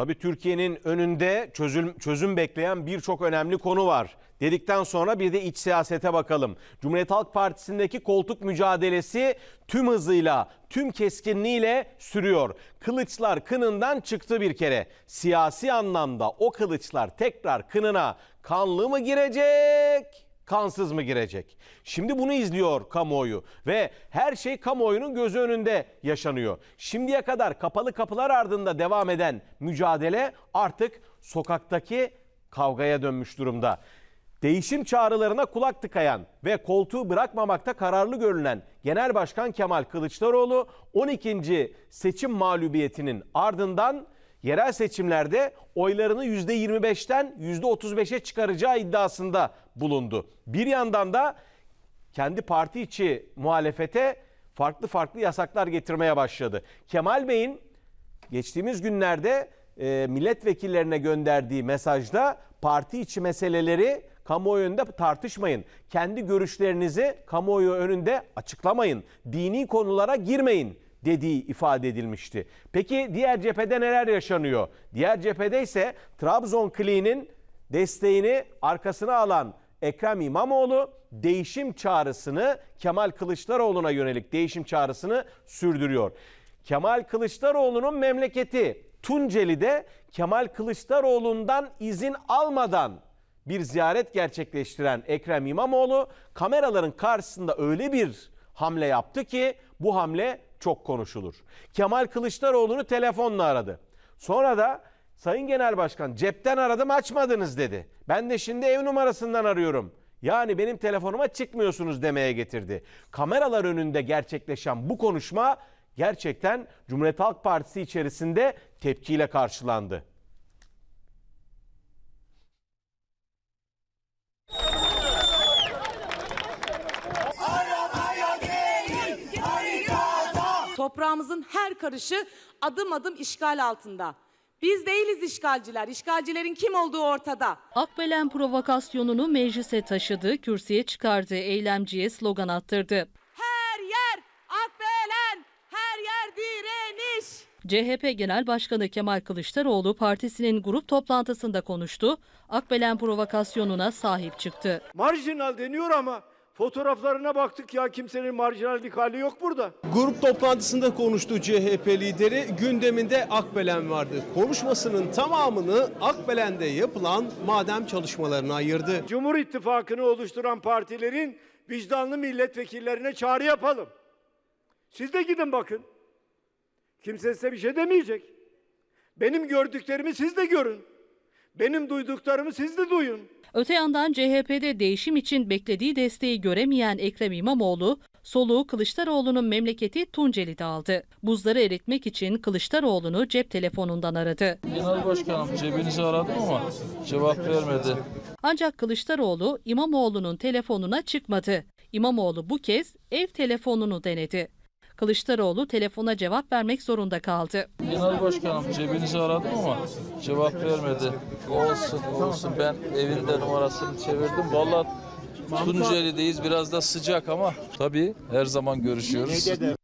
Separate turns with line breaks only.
Tabii Türkiye'nin önünde çözüm, çözüm bekleyen birçok önemli konu var. Dedikten sonra bir de iç siyasete bakalım. Cumhuriyet Halk Partisi'ndeki koltuk mücadelesi tüm hızıyla, tüm keskinliğiyle sürüyor. Kılıçlar kınından çıktı bir kere. Siyasi anlamda o kılıçlar tekrar kınına kanlı mı girecek? kansız mı girecek? Şimdi bunu izliyor kamuoyu ve her şey kamuoyunun gözü önünde yaşanıyor. Şimdiye kadar kapalı kapılar ardında devam eden mücadele artık sokaktaki kavgaya dönmüş durumda. Değişim çağrılarına kulak tıkayan ve koltuğu bırakmamakta kararlı görünen Genel Başkan Kemal Kılıçdaroğlu 12. seçim mağlubiyetinin ardından yerel seçimlerde oylarını %25'ten %35'e çıkaracağı iddiasında bulundu. Bir yandan da kendi parti içi muhalefete farklı farklı yasaklar getirmeye başladı. Kemal Bey'in geçtiğimiz günlerde e, milletvekillerine gönderdiği mesajda parti içi meseleleri kamuoyu önünde tartışmayın. Kendi görüşlerinizi kamuoyu önünde açıklamayın. Dini konulara girmeyin dediği ifade edilmişti. Peki diğer cephede neler yaşanıyor? Diğer cephede ise Trabzon kliğinin desteğini arkasına alan Ekrem İmamoğlu değişim çağrısını Kemal Kılıçdaroğlu'na yönelik değişim çağrısını sürdürüyor. Kemal Kılıçdaroğlu'nun memleketi Tunceli'de Kemal Kılıçdaroğlu'ndan izin almadan bir ziyaret gerçekleştiren Ekrem İmamoğlu kameraların karşısında öyle bir hamle yaptı ki bu hamle çok konuşulur. Kemal Kılıçdaroğlu'nu telefonla aradı. Sonra da Sayın Genel Başkan cepten aradım açmadınız dedi. Ben de şimdi ev numarasından arıyorum. Yani benim telefonuma çıkmıyorsunuz demeye getirdi. Kameralar önünde gerçekleşen bu konuşma gerçekten Cumhuriyet Halk Partisi içerisinde tepkiyle karşılandı.
Toprağımızın her karışı adım adım işgal altında. Biz değiliz işgalciler. İşgalcilerin kim olduğu ortada. Akbelen provokasyonunu meclise taşıdı, kürsüye çıkardı, eylemciye slogan attırdı. Her yer Akbelen, her yer direniş. CHP Genel Başkanı Kemal Kılıçdaroğlu partisinin grup toplantısında konuştu. Akbelen provokasyonuna sahip çıktı.
Marjinal deniyor ama Fotoğraflarına baktık ya kimsenin marjinallik hali yok burada. Grup toplantısında konuştu CHP lideri gündeminde Akbelen vardı. Konuşmasının tamamını Akbelen'de yapılan madem çalışmalarına ayırdı. Cumhur İttifakı'nı oluşturan partilerin vicdanlı milletvekillerine çağrı yapalım. Siz de gidin bakın. Kimse size bir şey demeyecek. Benim gördüklerimi siz de görün. Benim duyduklarımı siz de duyun.
Öte yandan CHP'de değişim için beklediği desteği göremeyen Ekrem İmamoğlu, soluğu Kılıçdaroğlu'nun memleketi Tunceli'de aldı. Buzları eritmek için Kılıçdaroğlu'nu cep telefonundan aradı. Genel
Başkanım cebinizi aradım ama cevap vermedi.
Ancak Kılıçdaroğlu İmamoğlu'nun telefonuna çıkmadı. İmamoğlu bu kez ev telefonunu denedi. Kılıçdaroğlu telefona cevap vermek zorunda kaldı. Genel
Başkanım cebinizi aradım ama cevap vermedi. Olsun olsun ben evinde numarasını çevirdim. Vallahi Tunceli'deyiz biraz da sıcak ama tabii her zaman görüşüyoruz.